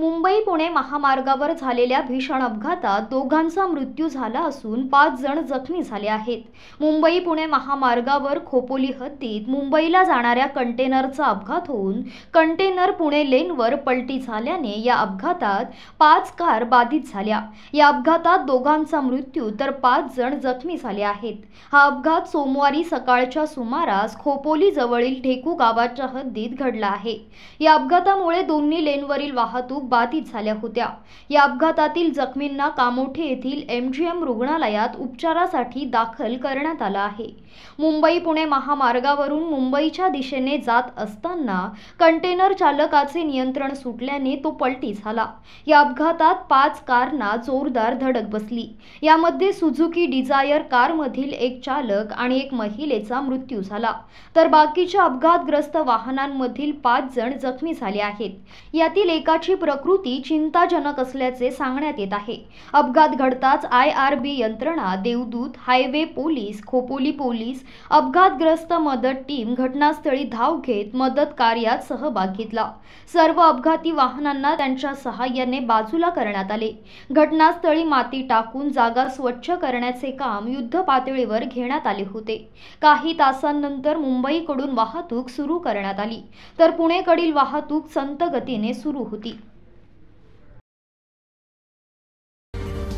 मुंबई पुणे महामार्गावर झालेल्या भीषण अपघातात दोघांचा मृत्यू झाला असून पाच जण जखमी झाले आहेत मुंबई पुणे महामार्गावर खोपोली हद्दीत मुंबईला जाणाऱ्या कंटेनरचा अपघात होऊन कंटेनर पुणे लेनवर पलटी झाल्याने या अपघातात पाच कार बाधित झाल्या या अपघातात दोघांचा मृत्यू तर पाच जण जखमी झाले आहेत हा अपघात सोमवारी सकाळच्या सुमारास खोपोली जवळील ढेकू गावाच्या हद्दीत घडला आहे या अपघातामुळे दोन्ही लेनवरील वाहतूक बाधित झाल्या होत्या या अपघातातील जखमींना कामोठे येथील एम जी एम रुग्णालयात उपचारासाठी दाखल करण्यात आला आहे मुंबई पुणे महामार्गावरून मुंबईच्या दिशेने जात असताना कंटेनर चालकाचे नियंत्रण सुटल्याने तो पलटी झाला या अपघातात पाच कारना जोरदार धडक बसली यामध्ये सुझुकी डिझायर कारमधील एक चालक आणि एक महिलेचा मृत्यू झाला तर बाकीच्या अपघातग्रस्त वाहनांमधील पाच जण जखमी झाले आहेत यातील एकाची प्र प्रकृती चिंताजनक असल्याचे सांगण्यात येत आहे अपघात घडताच आय आर बी यंत्रणा देवदूत हायवे पोलीस खोपोली पोलीस अपघातग्रस्त मदत टीम घटनास्थळी धाव घेत मदत कार्यात सहभाग घेतला सर्व अपघाती वाहनांना त्यांच्या सहाय्याने बाजूला करण्यात आले घटनास्थळी माती टाकून जागा स्वच्छ करण्याचे काम युद्ध पातळीवर घेण्यात आले होते काही तासांनंतर मुंबईकडून वाहतूक सुरू करण्यात आली तर पुणेकडील वाहतूक संत गतीने सुरू होती